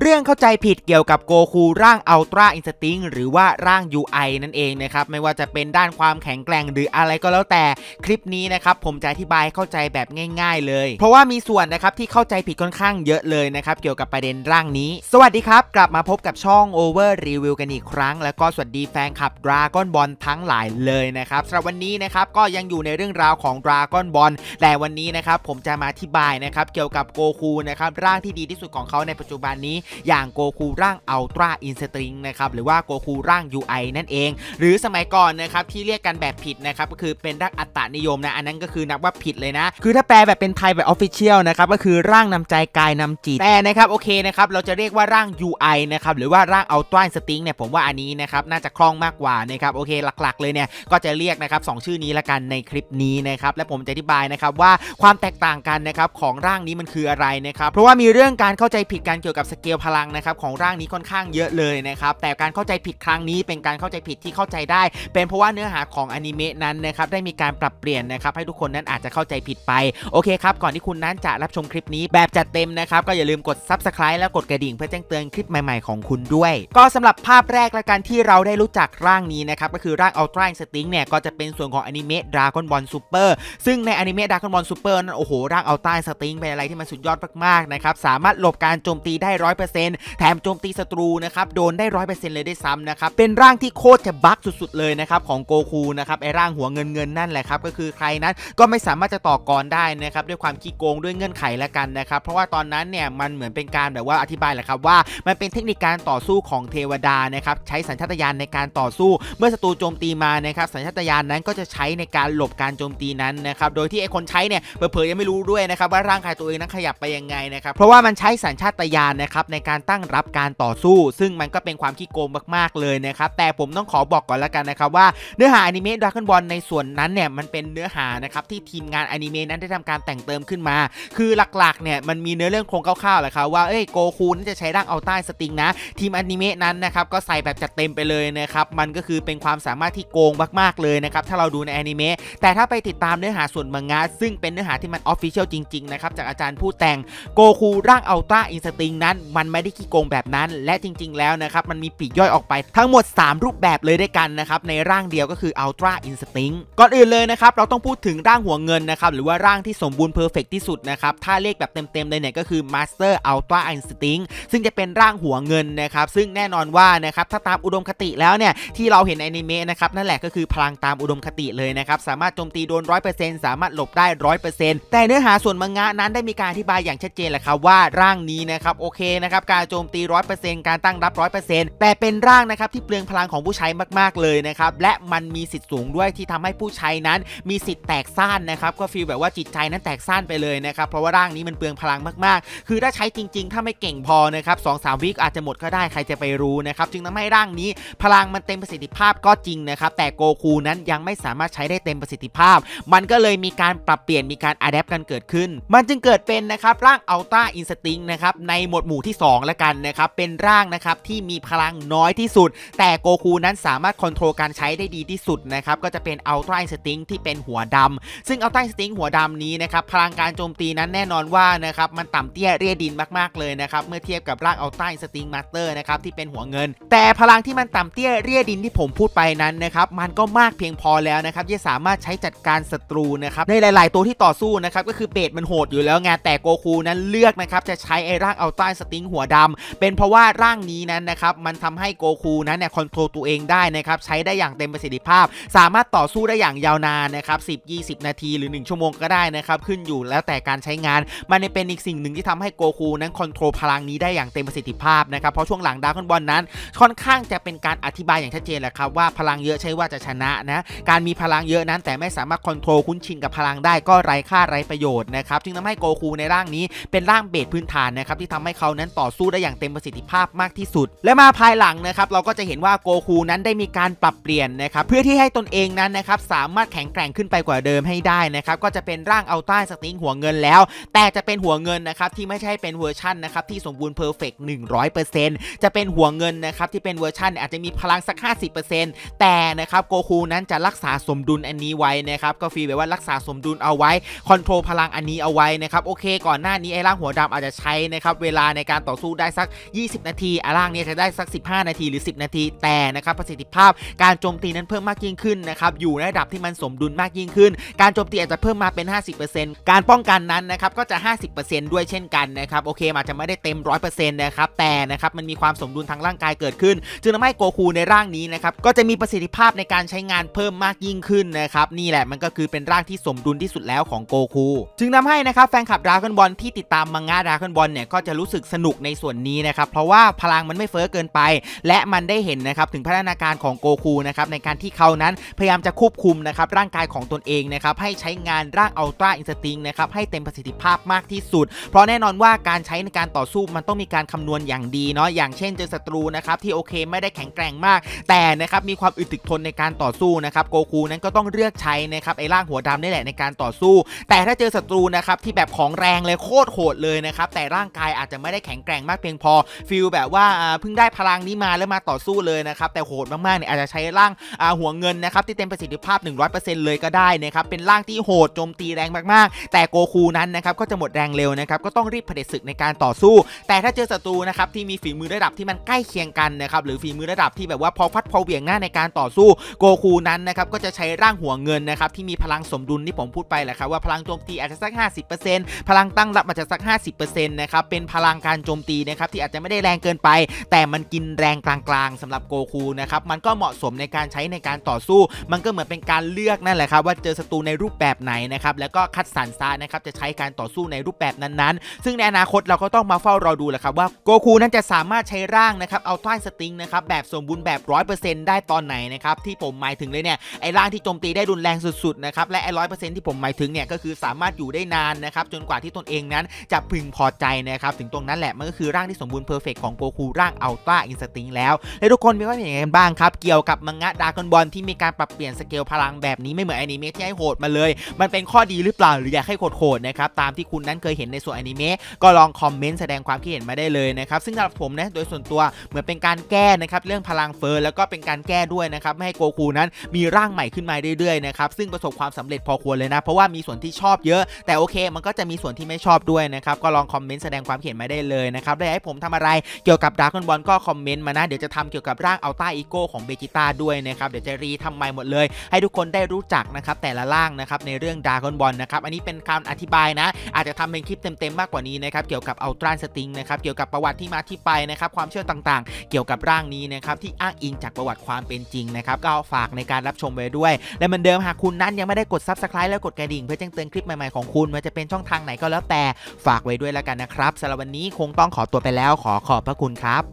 เรื่องเข้าใจผิดเกี่ยวกับโกคูร่างอัลตร้าอินสติ้งหรือว่าร่าง UI นั่นเองนะครับไม่ว่าจะเป็นด้านความแข็งแกร่งหรืออะไรก็แล้วแต่คลิปนี้นะครับ ผมจะอธิบายเข้าใจแบบง่ายๆเลย เพราะว่ามีส่วนนะครับที่เข้าใจผิดค่อนข้างเยอะเลยนะครับเกี่ยวกับประเด็นร่างนี้ สวัสดีครับ กลับมาพบกับช่อง Over Review กันอีกครั้ง แล้วก็สวัสดีแฟนคลับดราก้อนบอลทั้งหลายเลยนะครับสำหรับวันนี้นะครับก็ยังอยู่ในเรื่องราวของดราก้อนบอลแต่วันนี้นะครับผมจะมาอธิบายนะครับเกี่ยวกับโกคูนะครับร่างที่ดีที่สุดของเขาในปัจจุบันนี้อย่างโกคูร่างอัลตร้าอินสตริงนะครับ หรือว่าโกคูร่าง UI นั่นเอง หรือสมัยก่อนนะครับที่เรียกกันแบบผิดนะครับก็คือเป็นร่างอัตตนิยมนะอันนั้นก็คือนับว่าผิดเลยนะ คือถ้าแปลแบบเป็นไทยแบบออฟฟิเชียลนะครับก็คือร่างนำใจกายนำจิต แต่นะครับโอเคนะครับเราจะเรียกว่าร่าง UI นะครับหรือว่าร่างอัลตร้าสตริงเนี่ยผมว่าอันนี้นะครับน่าจะคล่องมากกว่านะครับโอเคหลักๆ เลยเนี่ยก็จะเรียกนะครับสชื่อนี้ละกันในคลิปนี้นะครับและผมจะอธิบายนะครับว่าความแตกต่างกันนะครับของร่างนี้มันคืออะไรนะครับเพราะว่ามีเรื่องการเข้าใจผิดกันเกี่ยวกับสเกวพลังนะครับของร่างนี้ค่อนข้างเยอะเลยนะครับ แต่การเข้าใจผิดครั้งนี้เป็นการเข้าใจผิดที่เข้าใจได้ เป็นเพราะว่าเนื้อหาของอนิเมะนั้นนะครับได้มีการปรับเปลี่ยนนะครับให้ทุกคนนั้นอาจจะเข้าใจผิดไป โอเคครับ ก่อนที่คุณนั้นจะรับชมคลิปนี้แบบจัดเต็มนะครับก็อย่าลืมกด subscribe แล้วกดกระดิ่ง เพื่อแจ้งเตือนคลิปใหม่ๆของคุณด้วย ก็สำหรับภาพแรกและการที่เราได้รู้จักร่างนี้นะครับก็คือร่างอัลตร้าสติงเนี่ยก็จะเป็นส่วนของอนิเมะดราก้อนบอลซูเปอร์ซึ่งในอนิเมะดราก้อนบอลซูเปอร์นั้นโอ้โหร่างอัลตร้าสติงเป็นอะไรที่มันสุดยอดมากๆนะครับสามารถหลบการโจมตีได้ร้อย100%แถมโจมตีศัตรูนะครับโดนได้ 100%เลยได้ซ้ำนะครับ เป็นร่างที่โคตรจะบั๊กสุดๆเลยนะครับของโกคูนะครับไอร่างหัวเงินเงินนั่นแหละครับก็คือใครนั้นก็ไม่สามารถจะต่อกรได้นะครับด้วยความขี้โกงด้วยเงื่อนไขละกันนะครับเพราะว่าตอนนั้นเนี่ยมันเหมือนเป็นการแบบว่าอธิบายแหละครับว่ามันเป็นเทคนิคการต่อสู้ของเทวดานะครับ ใช้สัญชาตญาณในการต่อสู้ เมื่อศัตรูโจมตีมานะครับสัญชาตญาณนั้นก็จะใช้ในการหลบการโจมตีนั้นนะครับโดยที่ไอคนใช้เนี่ยเผลอๆยังไม่รู้ด้วยนะครับ ว่าร่างกายตัวเองนั้นขยับไปยังไงนะครับเพราะว่ามันใช้สัญชาตญาณนะครับในการตั้งรับการต่อสู้ ซึ่งมันก็เป็นความขี้โกงมาก ๆ เลยนะครับ แต่ผมต้องขอบอกก่อนละกันนะครับว่าเนื้อหาอนิเมะดราก้อนบอลในส่วนนั้นเนี่ยมันเป็นเนื้อหานะครับที่ทีมงานอนิเมะนั้นได้ทำการแต่งเติมขึ้นมา คือหลักๆเนี่ยมันมีเนื้อเรื่องโครงคร่าวๆแหละครับ ว่าเอ้ยโกคูน่จะใช้ร่างเอาใต้สติงนะ ทีมอนิเมะนั้นนะครับก็ใส่แบบจัดเต็มไปเลยนะครับมันก็คือเป็นความสามารถที่โกงมากๆเลยนะครับถ้าเราดูในอนิเมะแต่ถ้าไปติดตามเนื้อหาส่วนมังงะซึ่งเป็นเนื้อหาที่มันออฟฟิเชียลจริงๆนะครับจากอาจารย์ผู้แต่งโกคูร่างเอาต้าอินสติงนั้นมัันไม่ได้ขี้โกงแบบนั้น และจริงๆ แล้วนะครับมันมีปีกย่อยออกไปทั้งหมด 3 รูปแบบเลยด้วยกันนะครับในร่างเดียวก็คือ Ultra Instinct ก่อนอื่นเลยนะครับเราต้องพูดถึงร่างหัวเงินนะครับหรือว่าร่างที่สมบูรณ์เพอร์เฟกที่สุดนะครับถ้าเรียกแบบเต็มๆ เลยเนี่ยก็คือ Master Ultra Instinct ซึ่งจะเป็นร่างหัวเงินนะครับซึ่งแน่นอนว่านะครับถ้าตามอุดมคติแล้วเนี่ยที่เราเห็นในอนิเมะนะครับนั่นแหละก็คือพลังตามอุดมคติเลยนะครับสามารถโจมตีโดน 100%สามารถหลบได้ 100%แต่เนื้อหาส่วนมังงะนั้นได้มีการอธิบายอย่างชัดเจนแหละครับว่าร่างนี้นะครับโอเคนะครับการโจมตีรนต์การตั้งรับนต์แต่เป็นร่างนะครับที่เปลืองพลังของผู้ใช้มากๆเลยนะครับและมันมีสิทธิ์สูงด้วยที่ทำให้ผู้ใช้นั้นมีสิทธิ์แตกสั้นนะครับก็ฟีลแบบว่าจิตใจนั้นแตกสั้นไปเลยนะครับเพราะว่าร่างนี้มันเปลืองพลังมากๆ คือถ้าใช้จริง ๆ ถ้าไม่เก่งพอนะครับสองสามวิคอาจจะหมดก็ได้ใครจะไปรู้นะครับจึงทำให้ร่างนี้พลังมันเต็มประสิทธิภาพก็จริงนะครับแต่โกคูนั้นยังไม่สามารถใช้ได้เต็มประสิทธิภาพมันก็เลยมีการปรับเปลี่ยนมีการอัดแอปกันเกิดขึ้น มันจึงเกิดเป็นนะครับร่างอัลต้าอินสติ้งนะครับในหมวดหมู่ที่2ละกันนะครับเป็นร่างนะครับที่มีพลังน้อยที่สุด แต่โกคูนั้นสามารถคอนโทรลการใช้ได้ดีที่สุดนะครับก็จะเป็นอัลตร้าสติงที่เป็นหัวดำ ซึ่งอัลตร้าสติงหัวดำนี้นะครับพลังการโจมตีนั้นแน่นอนว่านะครับมันต่ำเตี้ยเรียดินมากๆเลยนะครับเมื่อเทียบกับร่างอัลตร้าสติงมาสเตอร์นะครับที่เป็นหัวเงิน แต่พลังที่มันต่ำเตี้ยเรียดินที่ผมพูดไปนั้นนะครับมันก็มากเพียงพอแล้วนะครับที่สามารถใช้จัดการศัตรูนะครับในหลาย ๆตัวที่ต่อสู้นะครับก็คือเบสมันโหดอยู่แล้วไงแต่โกคูนั้นเลือกนะครับจะใช้ไอร่างอัลตร้าสติงงหัวดำ เป็นเพราะว่าร่างนี้นั้นนะครับมันทำให้โกคูนั้นเนี่ยคอนโทรลตัวเองได้นะครับใช้ได้อย่างเต็มประสิทธิภาพ สามารถต่อสู้ได้อย่างยาวนานนะครับ10 20 นาทีหรือ 1 ชั่วโมงก็ได้นะครับขึ้นอยู่แล้วแต่การใช้งานมันเป็นอีกสิ่งหนึ่งที่ทำให้โกคูนั้นคอนโทรลพลังนี้ได้อย่างเต็มประสิทธิภาพนะครับเพราะช่วงหลังดาร์คอนบอลนั้น ค่อนข้างจะเป็นการอธิบายอย่างชัดเจนแหละครับว่าพลังเยอะใช่ว่าจะชนะนะ การมีพลังเยอะนั้น แต่ไม่สามารถคอนโทรลคุ้นชินกับพลังได้ก็ไร้ค่าไร้ประโยชน์นะครับจึงทำให้โกคูในร่างนี้เป็นร่างเบสพื้นฐานนะครับที่ทำให้เขานั้นต่อสู้ได้อย่างเต็มประสิทธิภาพมากที่สุด และมาภายหลังนะครับเราก็จะเห็นว่าโกคูนั้นได้มีการปรับเปลี่ยนนะครับ เพื่อที่ให้ตนเองนั้นนะครับสามารถแข็งแกร่งขึ้นไปกว่าเดิมให้ได้นะครับก็จะเป็นร่างเอาใต้สติงหัวเงินแล้ว แต่จะเป็นหัวเงินนะครับที่ไม่ใช่เป็นเวอร์ชันนะครับ ที่สมบูรณ์เพอร์เฟกต์หนึ่งร้อยเปอร์เซ็นต์จะเป็นหัวเงินนะครับที่เป็นเวอร์ชันอาจจะมีพลังสักห้าสิบเเปอร์ซ็นต์แต่นะครับโกคูนั้นจะรักษาสมดุลอันนี้ไว้นะครับก็ฟีลแบบว่ารักษาสมดุลเอาไว้คอนโทรลพลังอันนี้เอาไว้นะครับโอเค ก่อนหน้า นี้ไอ้ร่างหัวดำอาจจะใช้นะครับเวลาในการารต่อสู้ได้สัก 20 นาทีอาร่างเนี่ยจะได้สัก 15 นาทีหรือ 10 นาที แต่นะครับประสิทธิภาพการโจมตีนั้นเพิ่มมากยิ่งขึ้นนะครับ อยู่ในระดับที่มันสมดุลมากยิ่งขึ้น การโจมตี อาจจะเพิ่มมาเป็น 50%การป้องกันนั้นนะครับก็จะ 50%ด้วยเช่นกันนะครับ โอเคอาจจะไม่ได้เต็ม 100%นะครับ แต่นะครับมันมีความสมดุลทางร่างกายเกิดขึ้น จึงทำให้โกคูในร่างนี้นะครับก็จะมีประสิทธิภาพในการใช้งานเพิ่มมากยิ่งขึ้นนะครับ นี่แหละมันก็คือเป็นร่างที่สมดุลที่สุดแล้วของโกคูจึงทำให้นะครับแฟนคลับดราคอนบอลที่ติดตามมังงะดราคอนบอลเนี่ยก็จะรู้สึกสนุกในส่วนนี้นะครับ เพราะว่าพลังมันไม่เฟ้อเกินไป และมันได้เห็นนะครับ ถึงพัฒนาการของโกคูนะครับในการที่เขานั้นพยายามจะควบคุมนะครับร่างกายของตนเองนะครับให้ใช้งานร่างอัลตร้าอินสติงนะครับให้เต็มประสิทธิภาพมากที่สุด เพราะแน่นอนว่าการใช้ในการต่อสู้มันต้องมีการคำนวณอย่างดีเนาะอย่างเช่นเจอศัตรูนะครับที่โอเคไม่ได้แข็งแกร่งมาก แต่นะครับมีความอึดถึกทนในการต่อสู้นะครับโกคูนั้นก็ต้องเลือกใช้นะครับไอ้ร่างหัวดำนี่แหละในการต่อสู้ แต่ถ้าเจอศัตรูนะครับที่แบบของแรงเลยโคตรโหดเลยนะครับแต่ร่างกายอาจจะไม่ได้แข็งแกร่งมากเพียงพอฟิลแบบว่าเพิ่งได้พลังนี้มาแล้วมาต่อสู้เลยนะครับ แต่โหดมากๆเนี่ยอาจจะใช้ร่างหัวเงินนะครับ ที่เต็มประสิทธิภาพ 100%เลยก็ได้นะครับ เป็นร่างที่โหดโจมตีแรงมากๆ แต่โกคูนั้นนะครับ ก็จะหมดแรงเร็วนะครับ ก็ต้องรีบเผด็จศึกในการต่อสู้ แต่ถ้าเจอศัตรูนะครับที่มีฝีมือระดับที่มันใกล้เคียงกันนะครับหรือฝีมือระดับที่แบบว่าพอฟัดพอเบี่ยงหน้าในการต่อสู้โกคูนั้นนะครับก็จะใช้ร่างหัวเงินนะครับที่มีพลังสมดุลที่ผมพูดไปแหละครับว่าพลังโจมตีอาจจะสัก 50%พลังตั้งรับอาจจะสัก 50%นะครับเป็นพลังการโจมตีนะครับที่อาจจะไม่ได้แรงเกินไป แต่มันกินแรงกลาง ๆ สำหรับโกคูนะครับมันก็เหมาะสมในการใช้ในการต่อสู้ มันก็เหมือนเป็นการเลือกนั่นแหละครับว่าเจอศัตรูในรูปแบบไหนนะครับแล้วก็คัดสรรซะนะครับจะใช้การต่อสู้ในรูปแบบนั้นๆ ซึ่งในอนาคตเราก็ต้องมาเฝ้ารอดูแหละครับว่าโกคูนั้นจะสามารถใช้ร่างนะครับเอาท้ายสติงนะครับแบบสมบูรณ์แบบ 100%ได้ตอนไหนนะครับที่ผมหมายถึงเลยเนี่ยไอ้ร่างที่โจมตีได้รุนแรงสุดๆนะครับและไอ้ร้อยเปอร์เซ็นที่ผมหมายถึงเนี่ยก็คือสามารถอยู่ได้นานนะครับจนกว่าที่ตนเองนั้นจะพึงพอใจนะครับถึงตรงนั้นแหละันก็คือร่างที่สมบูรณ์เพอร์เฟกของโกคูร่างอัลตร้าอินสติ้งแล้วและทุกคนมีความเห็นยังไงบ้างครับ เกี่ยวกับมังงะดากอนบอลที่มีการปรับเปลี่ยนสเกลพลังแบบนี้ไม่เหมือนอนิเมะที่ให้โหดมาเลย มันเป็นข้อดีหรือเปล่า หรืออยากให้โหดๆนะครับตามที่คุณนั้นเคยเห็นในส่วนอนิเมะก็ลองคอมเมนต์แสดงความคิดเห็นมาได้เลยนะครับซึ่งสำหรับผมนะโดยส่วนตัวเหมือนเป็นการแก้นะครับเรื่องพลังเฟอร์แล้วก็เป็นการแก้ด้วยนะครับไม่ให้โกคูนั้นมีร่างใหม่ขึ้นมาเรื่อยๆนะครับซึ่งประสบความสำเร็จพอควรเลยนะเพราะว่ามีส่วนที่ชอบเยอะ แต่โอเค มันก็จะมีส่วนที่ไม่ชอบด้วยนะครับก็ลองคอมเมนต์แสดงความเห็นมาได้เลยนะครับได้ให้ผมทำอะไรเกี่ยวกับดาร์คบอลก็คอมเมนต์มานะ เดี๋ยวจะทำเกี่ยวกับร่างอัลต้าอีโก้ของเบจิต้าด้วยนะครับเดี๋ยวจะรีทำใหม่หมดเลย ให้ทุกคนได้รู้จักนะครับแต่ละร่างนะครับในเรื่องดาร์คบอลนะครับอันนี้เป็นคำอธิบายนะ อาจจะทำเป็นคลิปเต็ม ๆมากกว่านี้นะครับเกี่ยวกับอัลตร้าสติงนะครับเกี่ยวกับประวัติที่มาที่ไปนะครับความเชื่อต่างๆ เกี่ยวกับร่างนี้นะครับที่อ้างอิงจากประวัติความเป็นจริงนะครับก็ฝากในการรับชมไว้ด้วย และเหมือนเดิมหากคุณนั้นยังไม่ได้กดซับสไครต์แล้วกดกระดิ่งเพื่อแจ้งเตือนคลิปใหม่ๆของคุณมันจะเป็นช่องทางไหนก็แล้วแต่ฝากไว้ด้วยแล้วกันนะครับสำหรับวันนี้คงต้องขอตัวไปแล้วขอขอบพระคุณครับ